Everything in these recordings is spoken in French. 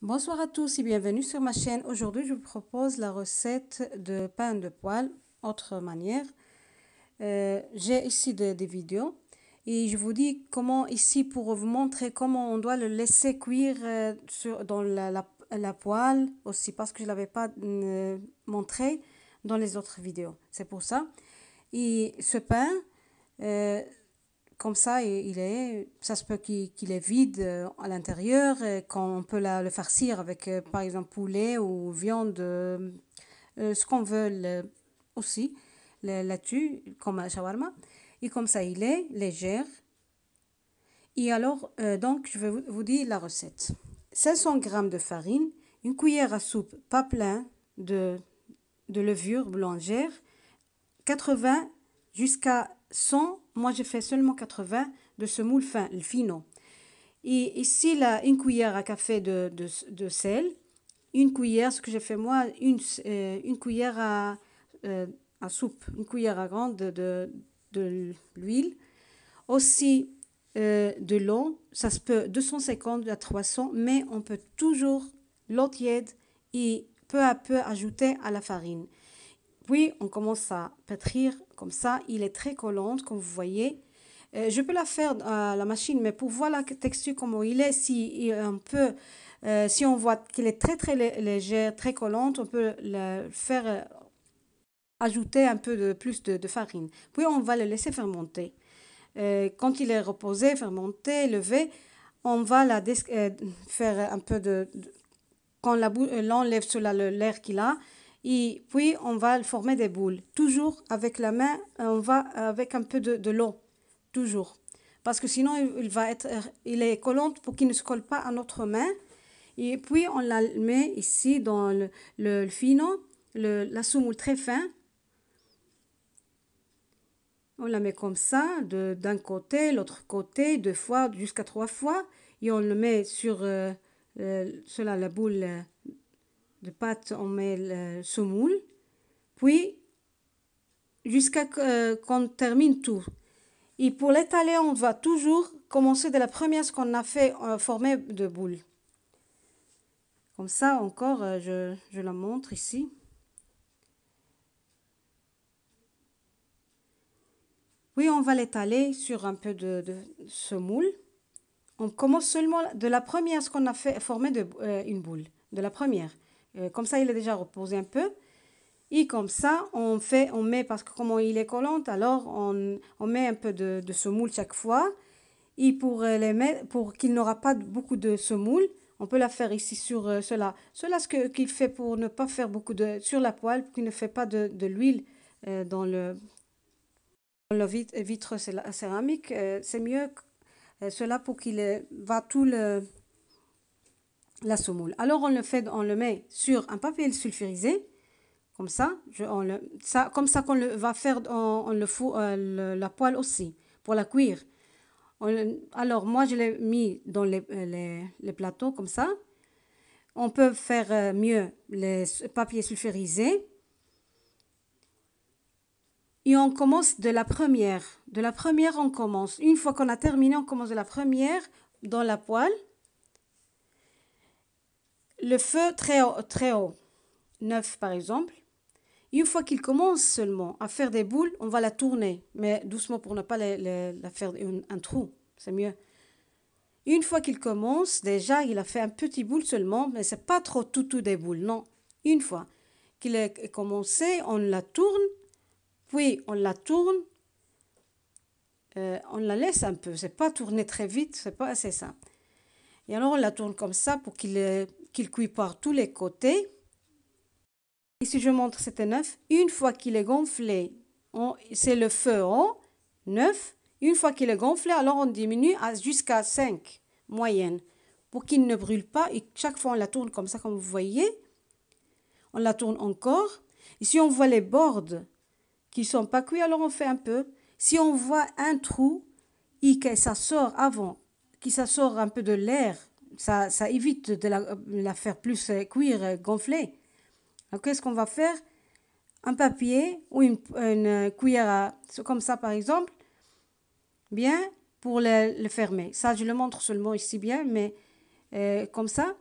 Bonsoir à tous et bienvenue sur ma chaîne. Aujourd'hui, je vous propose la recette de pain de poêle autre manière. Euh, j'ai ici des vidéos et je vous dis comment ici pour vous montrer comment on doit le laisser cuire euh, sur, dans la, la, poêle aussi parce que je ne l'avais pas euh, montré dans les autres vidéos. C'est pour ça. Et ce pain, comme ça, il est, ça se peut qu'il est vide euh, à l'intérieur, et qu'on peut la, le farcir avec, euh, par exemple, poulet ou viande, euh, ce qu'on veut aussi, là-dessus, comme un shawarma. Et comme ça, il est légère. Et alors, donc, je vais vous dire la recette. 500 g de farine, une cuillère à soupe pas plein de, de levure boulangère, 80 jusqu'à 100, moi j'ai fait seulement 80 de ce moule fin, le fino. Et ici, la une cuillère à café de, de, sel, une cuillère, ce que j'ai fait moi, une, euh, cuillère euh, à, soupe, une cuillère à grande de, de, l'huile, aussi euh, de l'eau, ça se peut 250 à 300, mais on peut toujours l'eau tiède et peu à peu ajouter à la farine. Puis on commence à pétrir comme ça. Il est très collant comme vous voyez. Euh, je peux la faire euh, à la machine, mais pour voir la texture comment il est, si on peu euh, si on voit qu'il est très très léger, très collante, on peut le faire ajouter un peu de plus de, farine. Puis on va le laisser fermenter. quand il est reposé, fermenté, levé, on va la faire un peu de, quand l'on l'enlève sur l'air qu'il a, et puis, on va former des boules. Toujours avec la main, euh, on va avec un peu de, de l'eau. Toujours. Parce que sinon, il, va être, euh, il est collant pour qu'il ne se colle pas à notre main. Et puis, on la met ici dans le, le, le, la soumoule très fin. On la met comme ça, d'un côté, l'autre côté, deux fois, jusqu'à trois fois. Et on le met sur euh, cela, la boule de pâte, on met le semoule, puis jusqu'à euh, qu'on termine tout. Et pour l'étaler, on va toujours commencer de la première ce qu'on a fait euh, former de boules. Comme ça, encore, euh, je, la montre ici. Oui, on va l'étaler sur un peu de, de semoule. On commence seulement de la première ce qu'on a fait former de, une boule, de la première. Euh, comme ça, il est déjà reposé un peu. Et comme ça, on fait, on met, parce que comment il est collant, alors on, on met un peu de, de, semoule chaque fois. Et pour, euh, les mettre, pour qu'il n'aura pas beaucoup de semoule, on peut la faire ici sur euh, cela. Cela, ce qu'il fait pour ne pas faire beaucoup de... sur la poêle, pour qu'il ne fait pas de, de l'huile dans le le vitre, céramique. c'est mieux cela pour qu'il va tout le la semoule Alors on le fait, on le met sur un papier sulfurisé, comme ça, je, on le, ça comme ça qu'on le va faire, on, le fout euh, la poêle aussi pour la cuire. alors moi je l'ai mis dans les, euh, les, les, plateaux comme ça. On peut faire euh, mieux les papiers sulfurisés. Et on commence de la première. De la première, on commence. Une fois qu'on a terminé, on commence de la première dans la poêle le feu très haut, très haut, 9 par exemple, une fois qu'il commence seulement à faire des boules, on va la tourner, mais doucement pour ne pas la faire un, trou, c'est mieux. Une fois qu'il commence, déjà il a fait un petit boule seulement, mais c'est pas trop tout tout des boules, non. Une fois qu'il a commencé, on la tourne, puis on la tourne, euh, on la laisse un peu, c'est pas tourner très vite, c'est pas assez simple. Et alors on la tourne comme ça pour qu'il cuit par tous les côtés. et si je montre c'était neuf. Une fois qu'il est gonflé, c'est le feu en 9. Une fois qu'il est gonflé, alors on diminue jusqu'à 5 moyenne pour qu'il ne brûle pas. Et chaque fois, on la tourne comme ça, comme vous voyez. On la tourne encore. Ici, on voit les bords qui sont pas cuits, alors on fait un peu. Si on voit un trou et que ça sort avant, qui ça sort un peu de l'air ça, évite de la, faire plus euh, cuire, euh, gonfler. qu'est-ce qu'on va faire Un papier ou une, une cuillère, à, comme ça par exemple, bien, pour le, fermer. Ça, je le montre seulement ici bien, mais euh, comme ça.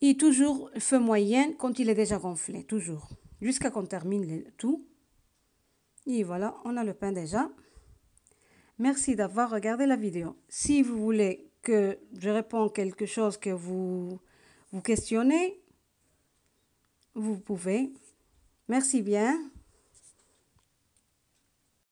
Et toujours feu moyen quand il est déjà gonflé, toujours. Jusqu'à qu'on termine le, tout. Et voilà, on a le pain déjà. Merci d'avoir regardé la vidéo. Si vous voulez que je réponds quelque chose que vous vous questionnez, vous pouvez. Merci bien.